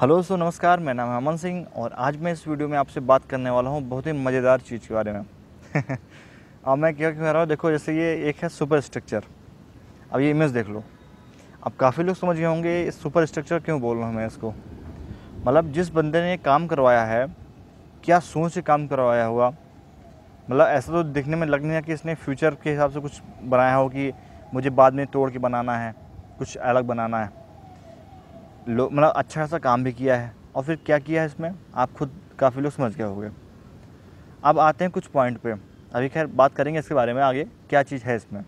hello दोस्तों नमस्कार मेरा नाम है अमन सिंह और आज मैं इस वीडियो में आपसे बात करने वाला हूँ बहुत ही मज़ेदार चीज़ के बारे में अब मैं क्या कह रहा हूँ देखो जैसे ये एक है सुपर स्ट्रक्चर अब ये इमेज देख लो अब काफ़ी लोग समझ गए होंगे इस सुपर स्ट्रक्चर क्यों बोल रहा हूँ मैं इसको मतलब जिस बंदे ने काम करवाया है क्या सोच से काम करवाया हुआ मतलब ऐसा तो दिखने में लग नहीं है कि इसने फ्यूचर के हिसाब से कुछ बनाया हो कि मुझे बाद में तोड़ के बनाना है कुछ अलग बनाना है लोग मतलब अच्छा खासा काम भी किया है और फिर क्या किया है इसमें आप खुद काफ़ी लोग समझ गए होंगे अब आते हैं कुछ पॉइंट पे अभी खैर बात करेंगे इसके बारे में आगे क्या चीज़ है इसमें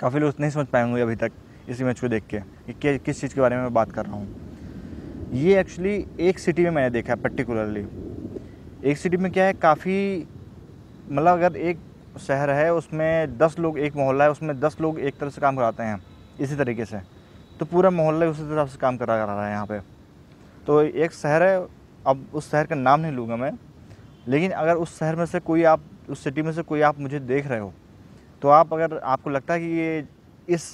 काफ़ी लोग नहीं समझ पाएंगे अभी तक इस इमेज को देख के कि किस चीज़ के बारे में मैं बात कर रहा हूँ ये एक्चुअली एक सिटी में मैंने देखा है पर्टिकुलरली एक सिटी में क्या है काफ़ी मतलब अगर एक शहर है उसमें दस लोग एक मोहल्ला है उसमें दस लोग एक तरह से काम कराते हैं इसी तरीके से तो पूरा मोहल्ला उसी तरफ से काम करा रहा है यहाँ पे तो एक शहर है अब उस शहर का नाम नहीं लूँगा मैं लेकिन अगर उस शहर में से कोई आप उस सिटी में से कोई आप मुझे देख रहे हो तो आप अगर आपको लगता है कि ये इस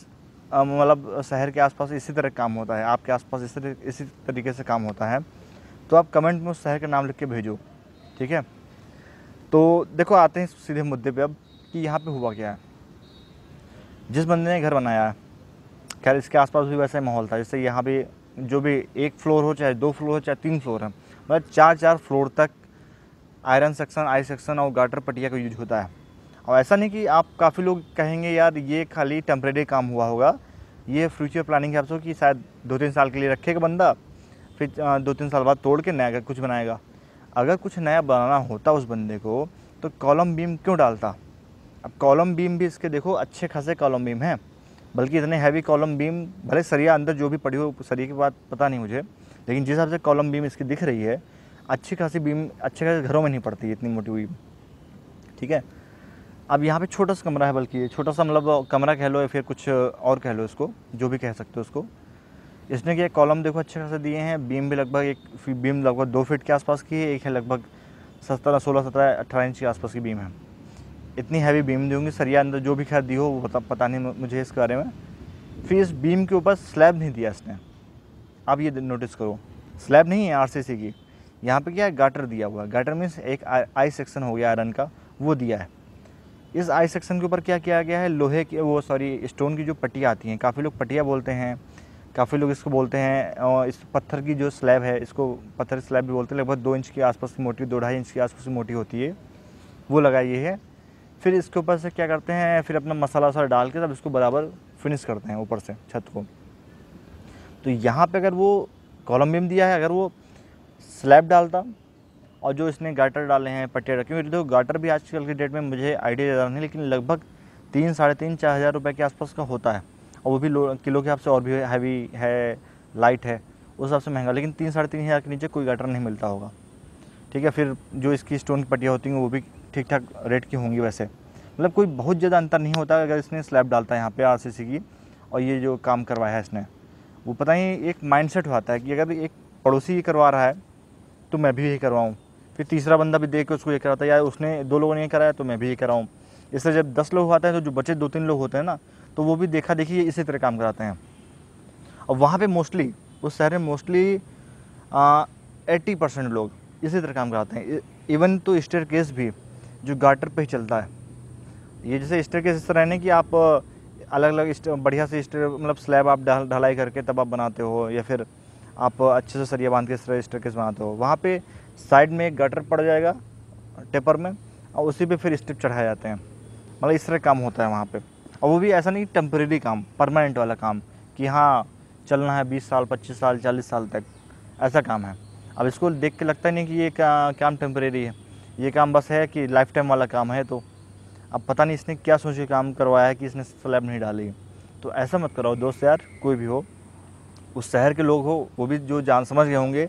मतलब शहर के आसपास इसी तरह काम होता है आपके आसपास इसी इसी तरीके से काम होता है तो आप कमेंट में उस शहर का नाम लिख के भेजो ठीक है तो देखो आते हैं सीधे मुद्दे पे अब कि यहाँ पे हुआ क्या है जिस बंदे ने घर बनाया है खैर इसके आसपास भी वैसा ही माहौल था जैसे यहाँ भी जो भी एक फ्लोर हो चाहे दो फ्लोर हो चाहे तीन फ्लोर है मतलब चार चार फ्लोर तक आयरन सेक्शन आई सेक्शन और गाटर पटिया का यूज होता है और ऐसा नहीं कि आप काफ़ी लोग कहेंगे यार ये खाली टेम्प्रेरी काम हुआ होगा ये फ्यूचर प्लानिंग है आपसे कि शायद दो तीन साल के लिए रखेगा बंदा फिर दो तीन साल बाद तोड़ के नया कुछ बनाएगा अगर कुछ नया बनाना होता उस बंदे को तो कॉलम बीम क्यों डालता अब कॉलम बीम भी इसके देखो अच्छे खासे कॉलम बीम हैं बल्कि इतने हैवी कॉलम बीम भले सरिया अंदर जो भी पड़ी हो सरिया की बात पता नहीं मुझे लेकिन जिस हिसाब से कॉलम बीम इसकी दिख रही है अच्छी खासी बीम अच्छे खासे घरों में नहीं पड़ती इतनी मोटी हुई ठीक है अब यहाँ पे छोटा सा कमरा है बल्कि छोटा सा मतलब कमरा कह लो या फिर कुछ और कह लो इसको जो भी कह सकते हो उसको इसने क्या कॉलम देखो अच्छे खासे दिए हैं बीम भी लगभग एक बीम लगभग दो फीट के आसपास की है एक है लगभग सत्रह सोलह सत्रह अठारह इंच के आसपास की बीम है इतनी हैवी बीम दी होंगी सरिया अंदर जो भी खैर दी हो वो पता नहीं मुझे इस बारे में फिर इस बीम के ऊपर स्लैब नहीं दिया इसने आप ये नोटिस करो स्लैब नहीं है आरसीसी की यहाँ पे क्या है गाटर दिया हुआ है गाटर मीन्स एक आई सेक्शन हो गया आयरन का वो दिया है इस आई सेक्शन के ऊपर क्या किया गया है लोहे के वो सॉरी स्टोन की जो पट्टियाँ आती हैं काफ़ी लोग पट्टियाँ बोलते हैं काफ़ी लोग इसको बोलते हैं और इस पत्थर की जो स्लैब है इसको पत्थर स्लैब भी बोलते हैं लगभग दो इंच के आसपास की मोटी दो ढाई इंच के आसपास की मोटी होती है वो लगाई है फिर इसके ऊपर से क्या करते हैं फिर अपना मसाला वसाला डाल के तब इसको बराबर फिनिश करते हैं ऊपर से छत को तो यहाँ पे अगर वो कॉलम बीम दिया है अगर वो स्लैब डालता और जो इसने गाटर डाले हैं पट्टे रखे क्योंकि देखो गाटर भी आजकल की डेट में मुझे आइडिया ज़्यादा नहीं लेकिन लगभग तीन साढ़े तीन चार हज़ार रुपये के आसपास का होता है और वो भी किलो के हिसाब से और भी हैवी है लाइट है उस हिसाब से महंगा लेकिन तीन साढ़े तीन हज़ार के नीचे कोई गाटर नहीं मिलता होगा ठीक है फिर जो इसकी स्टोन की पट्टियाँ होती हैं वो भी ठीक ठाक रेट की होंगी वैसे मतलब कोई बहुत ज़्यादा अंतर नहीं होता अगर इसने स्लैब डालता है यहाँ पे सी की और ये जो काम करवाया है इसने वो पता ही एक माइंडसेट हो जाता है कि अगर एक पड़ोसी ये करवा रहा है तो मैं भी यही करवाऊँ फिर तीसरा बंदा भी देख के उसको ये कराता है यार उसने दो लोगों ने ये कराया तो मैं भी ये कराऊँ इसलिए जब दस लोग आते हैं तो जो बचे दो तीन लोग होते हैं ना तो वो भी देखा ये इसी तरह काम कराते हैं और वहाँ पर मोस्टली उस शहर में मोस्टली एट्टी परसेंट लोग इसी तरह काम कराते हैं इवन तो स्टेयर केस भी जो गार्टर पे ही चलता है ये जैसे इस के इस तरह नहीं कि आप अलग अलग बढ़िया से स्टर मतलब स्लैब आप ढाल ढलाई करके तब आप बनाते हो या फिर आप अच्छे से सरिया बांध के इस तरह इस बनाते हो वहाँ पे साइड में एक गटर पड़ जाएगा टेपर में और उसी पे फिर स्टेप चढ़ाए जाते हैं मतलब इस तरह काम होता है वहाँ पे और वो भी ऐसा नहीं टेम्प्रेरी काम परमानेंट वाला काम कि हाँ चलना है बीस साल पच्चीस साल चालीस साल तक ऐसा काम है अब इसको देख के लगता नहीं कि ये क्या काम टेम्प्रेरी है ये काम बस है कि लाइफ टाइम वाला काम है तो अब पता नहीं इसने क्या सोच के काम करवाया है कि इसने स्लैब नहीं डाली तो ऐसा मत कराओ दोस्त यार कोई भी हो उस शहर के लोग हो वो भी जो जान समझ गए होंगे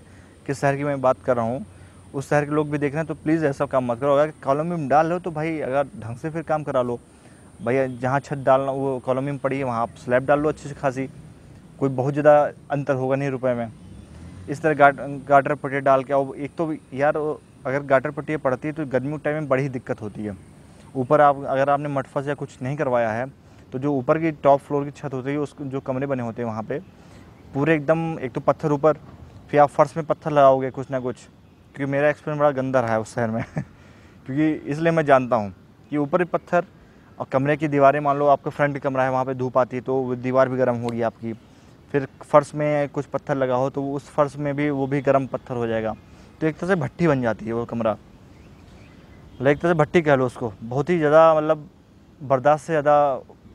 किस शहर की मैं बात कर रहा हूँ उस शहर के लोग भी देख रहे हैं तो प्लीज़ ऐसा काम मत करो अगर कॉलोमी में डाल लो तो भाई अगर ढंग से फिर काम करा लो भैया जहाँ छत डालना वो कॉलोमी में पड़ी है वहाँ आप स्लैब डाल लो अच्छी से खासी कोई बहुत ज़्यादा अंतर होगा नहीं रुपए में इस तरह गाट गार्डर पटे डाल के और एक तो यार अगर गाटर पट्टियाँ पड़ती है तो गर्मी के टाइम में बड़ी दिक्कत होती है ऊपर आप अगर आपने मटफस या कुछ नहीं करवाया है तो जो ऊपर की टॉप फ्लोर की छत होती है उस जो कमरे बने होते हैं वहाँ पे पूरे एकदम एक तो पत्थर ऊपर फिर आप फर्श में पत्थर लगाओगे कुछ ना कुछ क्योंकि मेरा एक्सपीरियंस बड़ा गंदा रहा है उस शहर में क्योंकि इसलिए मैं जानता हूँ कि ऊपर पत्थर और कमरे की दीवारें मान लो आपका फ्रंट कमरा है वहाँ पे धूप आती है तो दीवार भी गर्म होगी आपकी फिर फर्श में कुछ पत्थर लगा हो तो उस फर्श में भी वो भी गर्म पत्थर हो जाएगा तो एक तरह से भट्टी बन जाती है वो कमरा मतलब एक तरह से भट्टी कह लो उसको बहुत ही ज़्यादा मतलब बर्दाश्त से ज़्यादा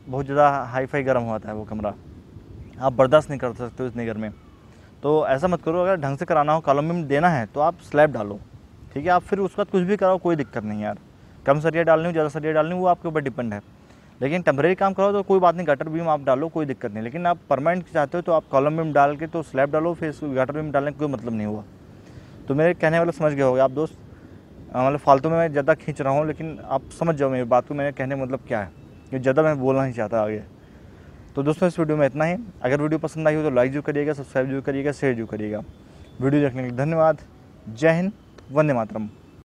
बहुत ज़्यादा हाई फाई गर्म हो जाता है वो कमरा आप बर्दाश्त नहीं कर सकते इतने घर में तो ऐसा मत करो अगर ढंग से कराना हो कॉलम में देना है तो आप स्लैब डालो ठीक है आप फिर उसके बाद कुछ भी कराओ कोई दिक्कत नहीं यार कम सरिया डालनी हो ज़्यादा सरिया डालनी हो वो आपके ऊपर डिपेंड है लेकिन टेम्परेरी काम करो तो कोई बात नहीं गटर बीम आप डालो कोई दिक्कत नहीं लेकिन आप परमानेंट चाहते हो तो आप कॉलम बीम डाल के तो स्लैब डालो फिर गटर बीम डालने का कोई मतलब नहीं हुआ तो मेरे कहने वाले समझ गए होगा आप दोस्त मतलब फालतू में मैं ज़्यादा खींच रहा हूँ लेकिन आप समझ जाओ मेरी बात को मेरे कहने मतलब क्या है ये ज़्यादा मैं बोलना नहीं चाहता आगे तो दोस्तों इस वीडियो में इतना ही अगर वीडियो पसंद आई हो तो लाइक जो करिएगा सब्सक्राइब जो करिएगा शेयर जो करिएगा वीडियो देखने के लिए धन्यवाद जय हिंद वंदे मातरम